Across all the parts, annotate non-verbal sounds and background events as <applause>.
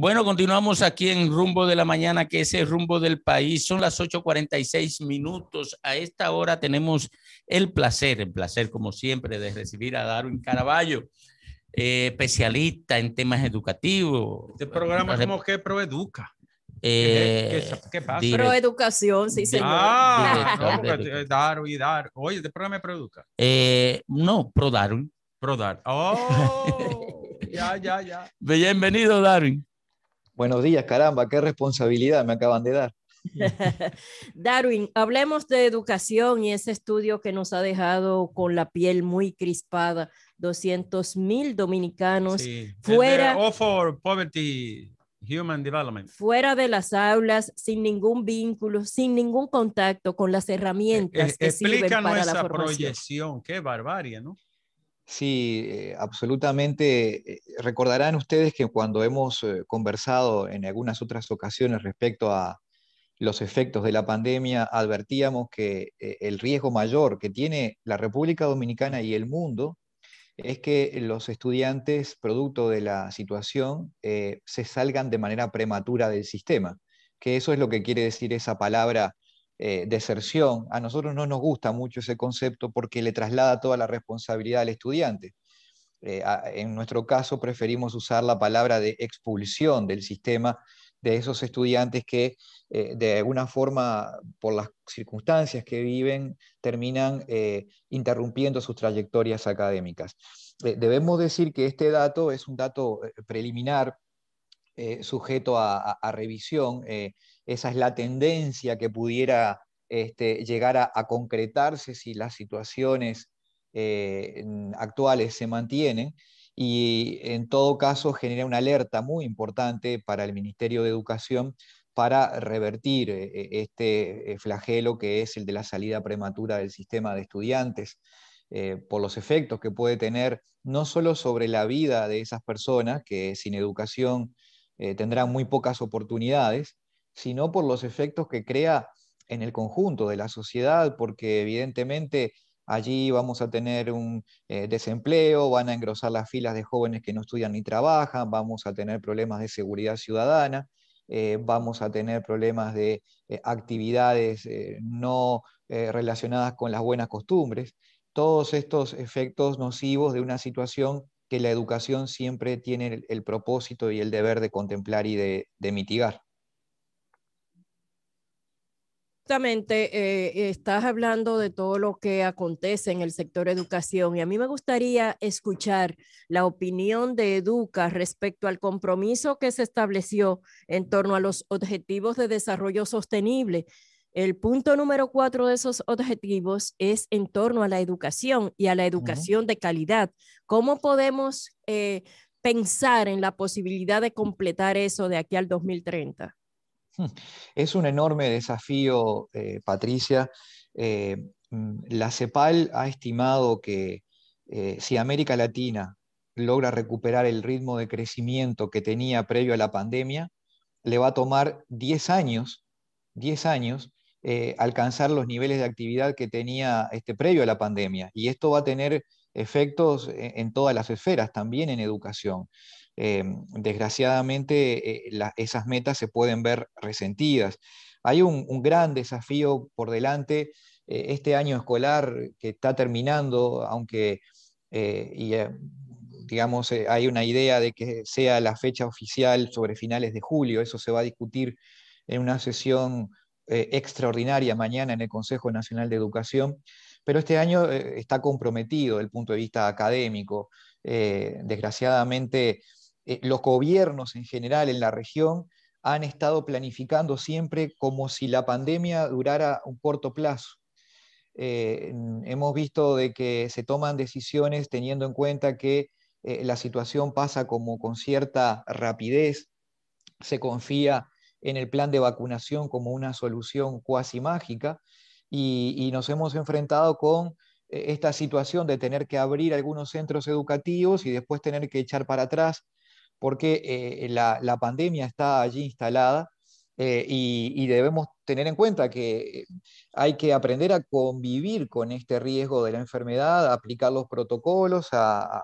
Bueno, continuamos aquí en Rumbo de la Mañana, que es el rumbo del país. Son las 8.46 minutos. A esta hora tenemos el placer, el placer como siempre, de recibir a Darwin Caraballo, eh, especialista en temas educativos. Este programa es como que proeduca. Eh, ¿Qué, pasa? Proeducación, sí, señor. Ah, eh, no, Darwin, Dar. Oye, este programa es proeduca. Eh, no, pro Darwin. Pro <laughs> Oh, ya, ya, ya. Bienvenido, Darwin. Buenos días, caramba, qué responsabilidad me acaban de dar. <laughs> Darwin, hablemos de educación y ese estudio que nos ha dejado con la piel muy crispada. 200 mil dominicanos fuera. de las aulas, sin ningún vínculo, sin ningún contacto con las e- e- herramientas. que sirven para la formación. proyección, qué barbarie, ¿no? Sí, eh, absolutamente. Eh, recordarán ustedes que cuando hemos eh, conversado en algunas otras ocasiones respecto a los efectos de la pandemia, advertíamos que el riesgo mayor que tiene la República Dominicana y el mundo es que los estudiantes, producto de la situación, se salgan de manera prematura del sistema, que eso es lo que quiere decir esa palabra eh, deserción. A nosotros no nos gusta mucho ese concepto porque le traslada toda la responsabilidad al estudiante. Eh, en nuestro caso preferimos usar la palabra de expulsión del sistema de esos estudiantes que eh, de alguna forma, por las circunstancias que viven, terminan interrumpiendo sus trayectorias académicas. debemos decir que este dato es un dato preliminar, sujeto a revisión esa es la tendencia que pudiera este, llegar a, concretarse si las situaciones eh, actuales se mantienen y en todo caso genera una alerta muy importante para el Ministerio de Educación para revertir eh, eh, este flagelo que es el de la salida prematura del sistema de estudiantes, por los efectos que puede tener no solo sobre la vida de esas personas que sin educación tendrán muy pocas oportunidades, sino por los efectos que crea en el conjunto de la sociedad, porque evidentemente allí vamos a tener un eh, desempleo, van a engrosar las filas de jóvenes que no estudian ni trabajan, vamos a tener problemas de seguridad ciudadana, eh, vamos a tener problemas de eh, actividades no relacionadas con las buenas costumbres, todos estos efectos nocivos de una situación que la educación siempre tiene el, propósito y el deber de contemplar y de mitigar justamente eh, estás hablando de todo lo que acontece en el sector educación y a mí me gustaría escuchar la opinión de Educa respecto al compromiso que se estableció en torno a los objetivos de desarrollo sostenible. El punto número cuatro de esos objetivos es en torno a la educación y a la educación de calidad. ¿Cómo podemos eh, pensar en la posibilidad de completar eso de aquí al 2030? <laughs> Es un enorme desafío, eh, Patricia. Eh, mm, la CEPAL ha estimado que eh, si América Latina logra recuperar el ritmo de crecimiento que tenía previo a la pandemia, le va a tomar 10 años, 10 años, alcanzar los niveles de actividad que tenía este, previo a la pandemia. Y esto va a tener efectos en todas las esferas, también en educación. Em, desgraciadamente eh, esas metas se pueden ver resentidas. Hay un, gran desafío por delante eh, este año escolar que está terminando, aunque eh, digamos, hay una idea de que sea la fecha oficial sobre finales de julio, eso se va a discutir en una sesión extraordinaria mañana en el Consejo Nacional de Educación, pero este año está comprometido desde el punto de vista académico. desgraciadamente, eh, los gobiernos en general en la región han estado planificando siempre como si la pandemia durara un corto plazo. Eh, hemos visto de que se toman decisiones teniendo en cuenta que eh, la situación pasa como con cierta rapidez, se confía en el plan de vacunación como una solución cuasi mágica y nos hemos enfrentado con esta situación de tener que abrir algunos centros educativos y después tener que echar para atrás porque eh, la, pandemia está allí instalada eh, y, debemos tener en cuenta que eh, hay que aprender a convivir con este riesgo de la enfermedad, aplicar los protocolos, a,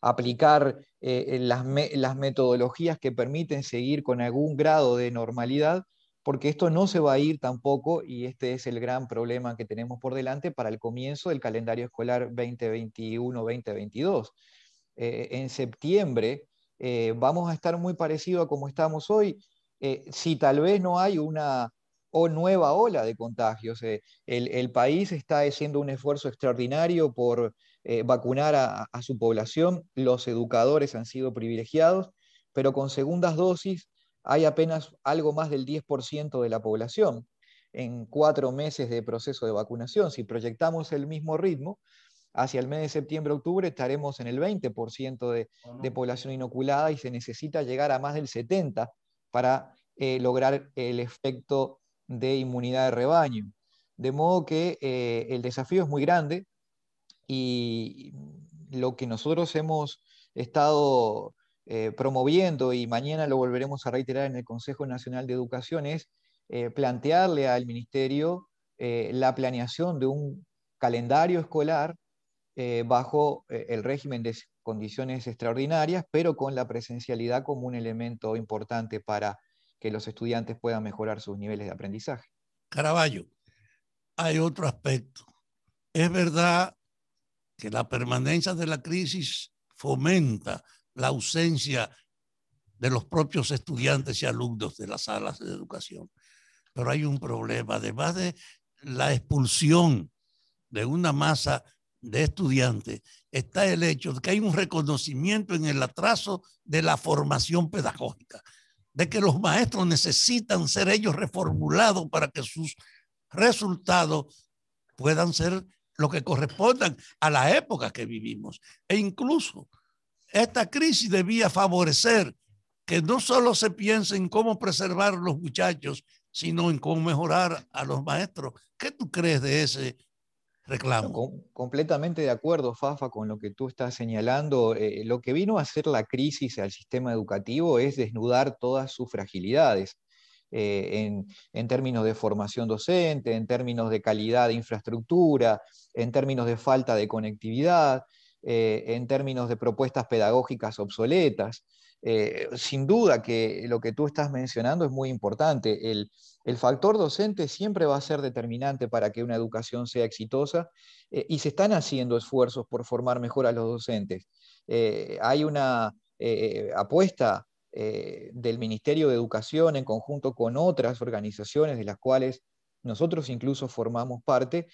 aplicar las metodologías que permiten seguir con algún grado de normalidad, porque esto no se va a ir tampoco y este es el gran problema que tenemos por delante para el comienzo del calendario escolar 2021-2022. Eh, en septiembre, eh, vamos a estar muy parecido a como estamos hoy, eh, si tal vez no hay una nueva ola de contagios. el, país está haciendo un esfuerzo extraordinario por vacunar a su población, los educadores han sido privilegiados, pero con segundas dosis hay apenas algo más del 10% de la población en cuatro meses de proceso de vacunación. Si proyectamos el mismo ritmo, hacia el mes de septiembre-octubre estaremos en el 20% de, oh, población inoculada y se necesita llegar a más del 70% para eh, lograr el efecto de inmunidad de rebaño. De modo que eh, el desafío es muy grande y lo que nosotros hemos estado eh, promoviendo y mañana lo volveremos a reiterar en el Consejo Nacional de Educación es plantearle al Ministerio la planeación de un calendario escolar eh, bajo eh, el régimen de condiciones extraordinarias, pero con la presencialidad como un elemento importante para que los estudiantes puedan mejorar sus niveles de aprendizaje. Caraballo, hay otro aspecto. Es verdad que la permanencia de la crisis fomenta la ausencia de los propios estudiantes y alumnos de las salas de educación. Pero hay un problema, además de la expulsión de una masa de estudiantes está el hecho de que hay un reconocimiento en el atraso de la formación pedagógica, de que los maestros necesitan ser ellos reformulados para que sus resultados puedan ser lo que correspondan a la época que vivimos. E incluso esta crisis debía favorecer que no solo se piense en cómo preservar a los muchachos, sino en cómo mejorar a los maestros. ¿Qué tú crees de ese reclamo. completamente de acuerdo, Fafa, con lo que tú estás señalando. Eh, lo que vino a hacer la crisis al sistema educativo es desnudar todas sus fragilidades. Eh, en, términos de formación docente, en términos de calidad de infraestructura, en términos de falta de conectividad, eh, en términos de propuestas pedagógicas obsoletas. Eh, sin duda que lo que tú estás mencionando es muy importante. El, factor docente siempre va a ser determinante para que una educación sea exitosa eh, y se están haciendo esfuerzos por formar mejor a los docentes. hay una apuesta del Ministerio de Educación en conjunto con otras organizaciones de las cuales nosotros incluso formamos parte,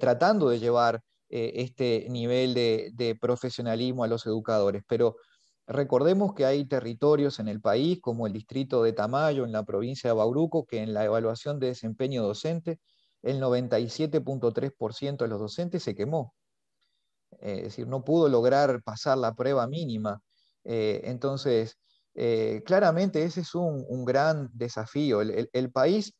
tratando de llevar eh, este nivel de, profesionalismo a los educadores. Pero recordemos que hay territorios en el país, como el distrito de Tamayo, en la provincia de Bauruco, que en la evaluación de desempeño docente, el 97.3% de los docentes se quemó. Eh, es decir, no pudo lograr pasar la prueba mínima. Eh, entonces, claramente ese es un, gran desafío. El, país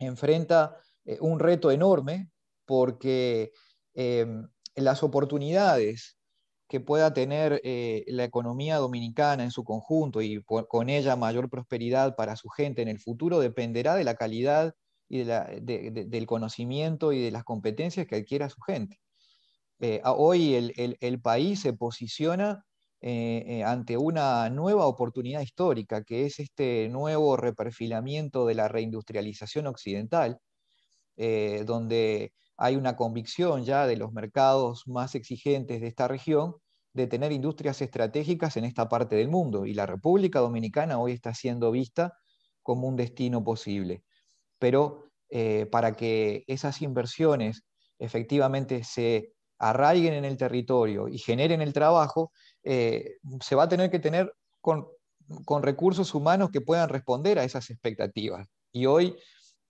enfrenta un reto enorme porque Em, las oportunidades que pueda tener eh, la economía dominicana en su conjunto y con ella mayor prosperidad para su gente en el futuro dependerá de la calidad y del conocimiento y de las competencias que adquiera su gente. Eh, hoy el, país se posiciona eh, ante una nueva oportunidad histórica, que es este nuevo reperfilamiento de la reindustrialización occidental, donde hay una convicción ya de los mercados más exigentes de esta región de tener industrias estratégicas en esta parte del mundo y la República Dominicana hoy está siendo vista como un destino posible. Pero eh, para que esas inversiones efectivamente se arraiguen en el territorio y generen el trabajo, eh, se va a tener que tener con, con recursos humanos que puedan responder a esas expectativas. Y hoy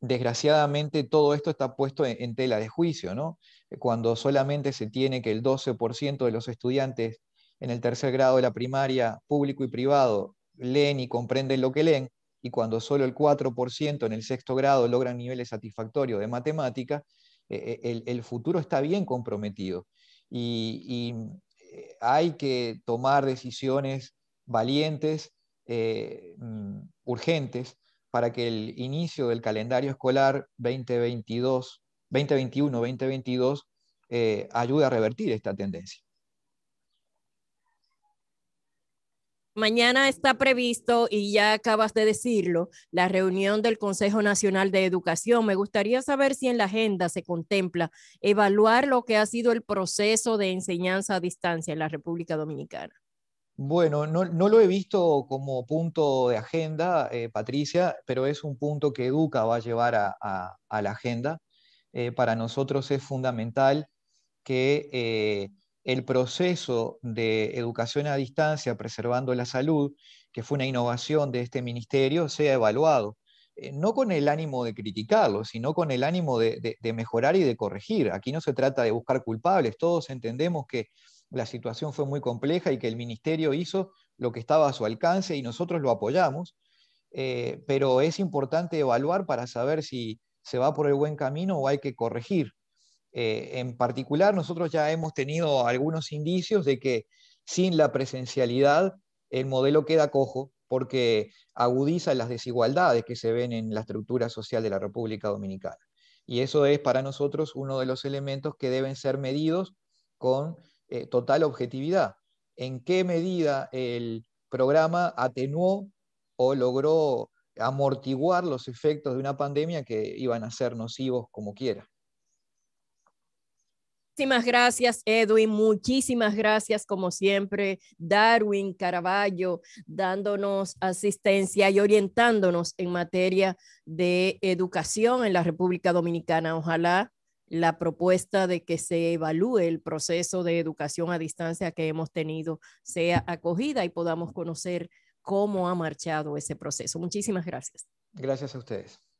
desgraciadamente todo esto está puesto en, tela de juicio, ¿no? Eh, cuando solamente se tiene que el 12% de los estudiantes en el tercer grado de la primaria, público y privado, leen y comprenden lo que leen, y cuando solo el 4% en el sexto grado logran niveles satisfactorios de matemática, eh, eh, el, futuro está bien comprometido. Y, hay que tomar decisiones valientes, mm, urgentes, para que el inicio del calendario escolar 2021-2022 eh, ayude a revertir esta tendencia. Mañana está previsto, y ya acabas de decirlo, la reunión del Consejo Nacional de Educación. Me gustaría saber si en la agenda se contempla evaluar lo que ha sido el proceso de enseñanza a distancia en la República Dominicana. Bueno, no, lo he visto como punto de agenda, eh, Patricia, pero es un punto que Educa va a llevar a, la agenda. Eh, para nosotros es fundamental que eh, el proceso de educación a distancia, preservando la salud, que fue una innovación de este ministerio, sea evaluado. no con el ánimo de criticarlo, sino con el ánimo de mejorar y de corregir. Aquí no se trata de buscar culpables, todos entendemos que la situación fue muy compleja y que el ministerio hizo lo que estaba a su alcance y nosotros lo apoyamos, eh, pero es importante evaluar para saber si se va por el buen camino o hay que corregir. Eh, en particular, nosotros ya hemos tenido algunos indicios de que sin la presencialidad el modelo queda cojo porque agudiza las desigualdades que se ven en la estructura social de la República Dominicana. Y eso es para nosotros uno de los elementos que deben ser medidos con eh, total objetividad. ¿En qué medida el programa atenuó o logró amortiguar los efectos de una pandemia que iban a ser nocivos como quiera? Muchísimas gracias, Edwin. Muchísimas gracias, como siempre, Darwin Caraballo, dándonos asistencia y orientándonos en materia de educación en la República Dominicana. Ojalá la propuesta de que se evalúe el proceso de educación a distancia que hemos tenido sea acogida y podamos conocer cómo ha marchado ese proceso. Muchísimas gracias. Gracias a ustedes.